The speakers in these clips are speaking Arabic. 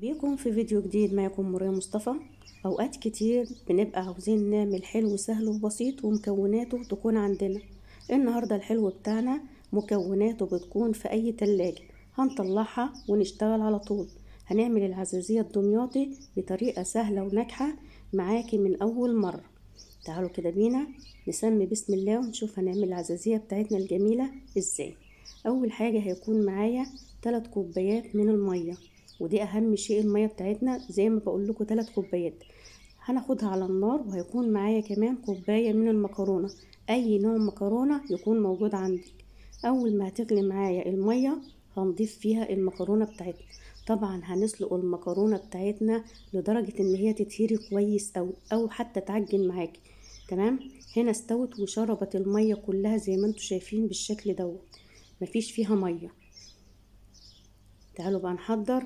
بيكم في فيديو جديد معكم مريم مصطفى اوقات كتير بنبقى عاوزين نعمل حلو سهل وبسيط ومكوناته تكون عندنا النهاردة الحلو بتاعنا مكوناته بتكون في اي تلاجة هنطلعها ونشتغل على طول هنعمل العزازية الدمياطي بطريقة سهلة وناجحة معاكي من اول مرة تعالوا كده بينا نسمي بسم الله ونشوف هنعمل العزازية بتاعتنا الجميلة ازاي اول حاجة هيكون معايا 3 كوبايات من المية ودي اهم شيء الميه بتاعتنا زي ما بقول لكم 3 كوبايات هناخدها على النار وهيكون معايا كمان كوبايه من المكرونه اي نوع مكرونه يكون موجود عندك اول ما هتغلي معايا الميه هنضيف فيها المكرونه بتاعتنا طبعا هنسلق المكرونه بتاعتنا لدرجه ان هي تتهري كويس او او حتى تعجن معاكي تمام هنا استوت وشربت الميه كلها زي ما انتم شايفين بالشكل دوت مفيش فيها ميه تعالوا بقى نحضر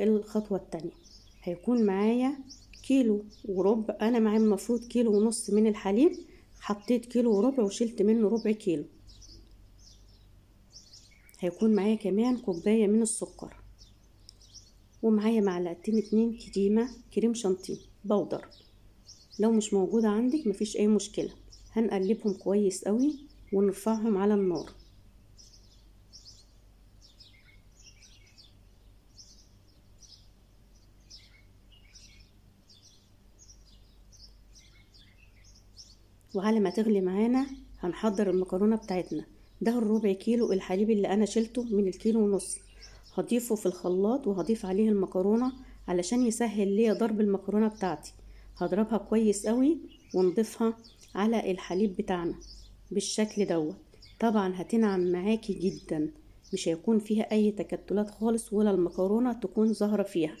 الخطوة التانية هيكون معايا كيلو وربع انا معايا المفروض كيلو ونص من الحليب حطيت كيلو وربع وشلت منه ربع كيلو هيكون معايا كمان كوباية من السكر ومعايا معلقتين اتنين كريمة كريم شانتيه بودر لو مش موجودة عندك مفيش اي مشكلة هنقلبهم كويس قوي ونرفعهم على النار وعلى ما تغلي معانا هنحضر المكرونه بتاعتنا ده الربع كيلو الحليب اللي انا شلته من الكيلو ونص هضيفه في الخلاط وهضيف عليه المكرونه علشان يسهل ليا ضرب المكرونه بتاعتي هضربها كويس قوي ونضيفها على الحليب بتاعنا بالشكل دوت طبعا هتنعم معاكي جدا مش هيكون فيها اي تكتلات خالص ولا المكرونه تكون ظاهره فيها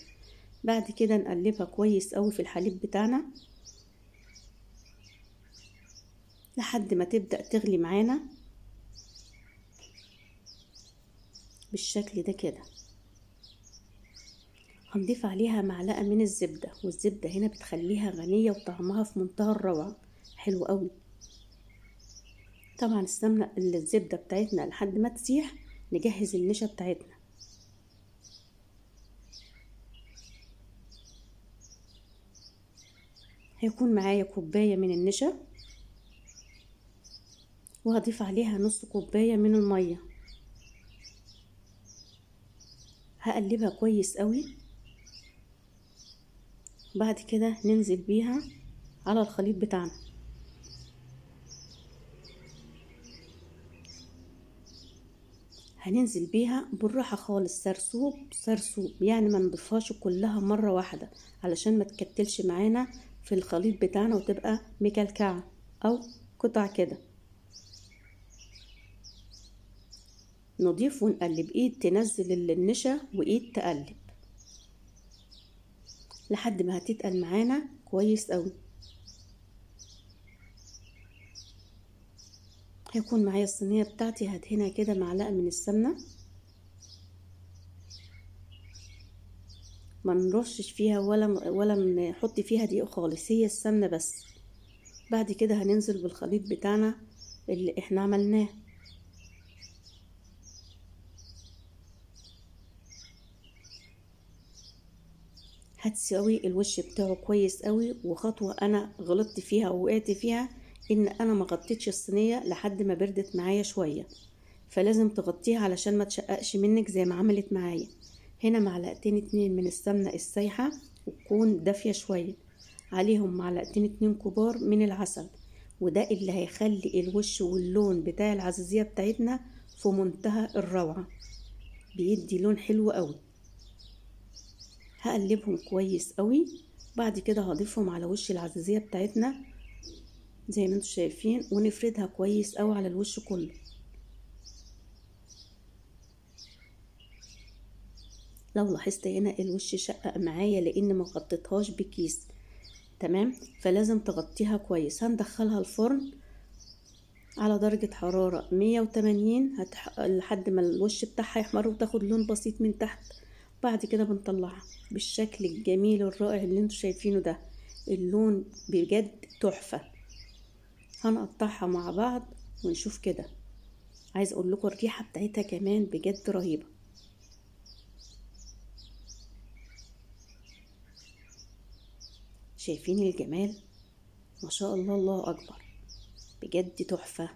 بعد كده نقلبها كويس قوي في الحليب بتاعنا لحد ما تبدأ تغلي معانا بالشكل ده كده هنضيف عليها معلقة من الزبدة والزبدة هنا بتخليها غنية وطعمها في منتهى الروعة حلو قوي طبعا استنى الزبدة بتاعتنا لحد ما تسيح نجهز النشا بتاعتنا هيكون معايا كوباية من النشا وهضيف عليها نص كوباية من المية هقلبها كويس قوي بعد كده ننزل بيها على الخليط بتاعنا هننزل بيها بالراحة خالص سرسوب سرسوب يعني ما نضيفهاش كلها مرة واحدة علشان ما تكتلش معانا في الخليط بتاعنا وتبقى مكلكعة او قطع كده نضيف ونقلب ايد تنزل النشا وايد تقلب لحد ما هتتقل معانا كويس قوي هيكون معايا الصينيه بتاعتي هدهنها كده معلقه من السمنه ما نرشش فيها ولا ولا نحط فيها دقيق خالص هي السمنه بس بعد كده هننزل بالخليط بتاعنا اللي احنا عملناه هتسوي الوش بتاعه كويس قوي وخطوة انا غلطت فيها ووقعت فيها ان انا ما غطيتش الصينية لحد ما بردت معايا شوية فلازم تغطيها علشان ما تشققش منك زي ما عملت معايا هنا معلقتين اتنين من السمنة السايحة وتكون دافية شوية عليهم معلقتين اتنين كبار من العسل وده اللي هيخلي الوش واللون بتاع العزيزية بتاعتنا في منتهى الروعة بيدي لون حلو قوي هقلبهم كويس قوي بعد كده هضيفهم على وش العزيزية بتاعتنا زي ما انتم شايفين ونفردها كويس قوي على الوش كله لو لاحظت هنا الوش شقق معايا لان ما غطيتهاش بكيس تمام فلازم تغطيها كويس هندخلها الفرن على درجة حرارة 180 هتح... لحد ما الوش بتاعها يحمر وتاخد لون بسيط من تحت بعد كده بنطلعها بالشكل الجميل الرائع اللي انتوا شايفينه ده اللون بجد تحفة هنقطعها مع بعض ونشوف كده عايز اقول لكم الريحة بتاعتها كمان بجد رهيبة شايفين الجمال ما شاء الله الله اكبر بجد تحفه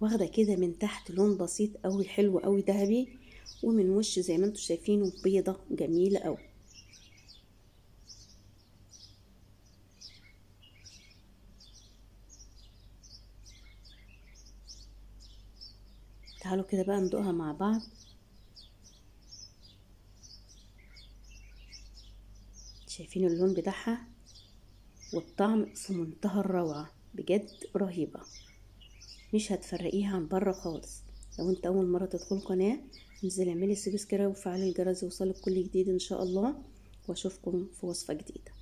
واخده كده من تحت لون بسيط قوي حلو قوي ذهبي ومن وش زي ما انتم شايفينه بيضه جميله قوي تعالوا كده بقى ندوقها مع بعض شايفين اللون بتاعها والطعم في منتهى الروعه بجد رهيبه مش هتفرقيها عن بره خالص لو انت اول مره تدخل القناه انزلي اعملي سبسكرايب وفعلي الجرس يوصلك كل جديد ان شاء الله واشوفكم في وصفه جديده